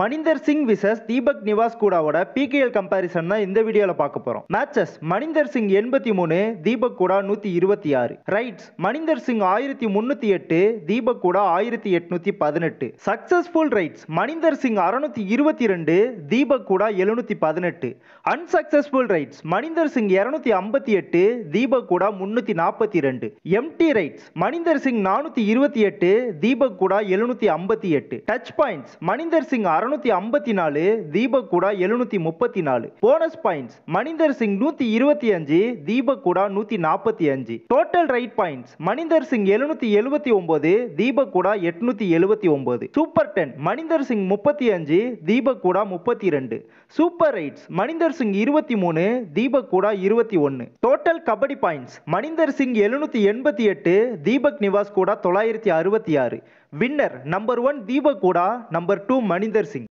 Maninder Singh versus Deepak Niwas கூடாவோட PKL comparison தான் இந்த வீடியோவில் பார்க்க போகிறோம் மேட்சஸ் மணிந்தர் சிங் எண்பத்தி மூணு தீபக் கூடா நூற்றி இருபத்தி ஆறு ரைட்ஸ் மணிந்தர் சிங் ஆயிரத்தி முந்நூற்றி எட்டு தீபக் கூடா ஆயிரத்தி எட்நூற்றி பதினெட்டு சக்சஸ்ஃபுல் ரைட்ஸ் மணிந்தர் சிங் அறுநூத்தி இருபத்தி ரெண்டு தீபக் கூடா எழுநூற்றி பதினெட்டு அன்சக்சஸ்ஃபுல் ரைட்ஸ் மணிந்தர் சிங் இரநூத்தி ஐம்பத்தி எட்டு தீபக் கூடா முந்நூற்றி நாற்பத்தி ரெண்டு எம்டி ரைட்ஸ் மணிந்தர் சிங் நானூற்றி இருபத்தி எட்டு தீபக் கூடா எழுநூற்றி ஐம்பத்தி எட்டு டச் பாயிண்ட்ஸ் மணிந்தர் சிங் அறுநூத்தி ஐம்பத்தி நாலு தீபக் கூடா எழுநூத்தி முப்பத்தி நாலு போனஸ் பாயிண்ட்ஸ் மணிந்தர் சிங் நூத்தி இருபத்தி அஞ்சு தீபக் கூடா நூத்தி நாற்பத்தி அஞ்சு total raid points Maninder Singh எழுநூத்தி எழுபத்தி ஒன்பது தீபக் கூடா எட்நூத்தி எழுபத்தி ஒன்பது சூப்பர் டென் மணிந்தர் சிங் முப்பத்தி அஞ்சு தீபக் கூடா முப்பத்தி ரெண்டு சூப்பர் ரைட்ஸ் மணிந்தர் சிங் இருபத்தி மூணு தீபக் கூடா இருபத்தி ஒன்னு டோட்டல் கபடி பாயிண்ட்ஸ் மணிந்தர் சிங் எழுநூத்தி எண்பத்தி எட்டு தீபக் நிவாஸ் கூட தொள்ளாயிரத்தி அறுபத்தி ஆறு வின்னர் நம்பர் ஒன் தீபக் கூடா நம்பர் டூ மணிந்தர் சிங்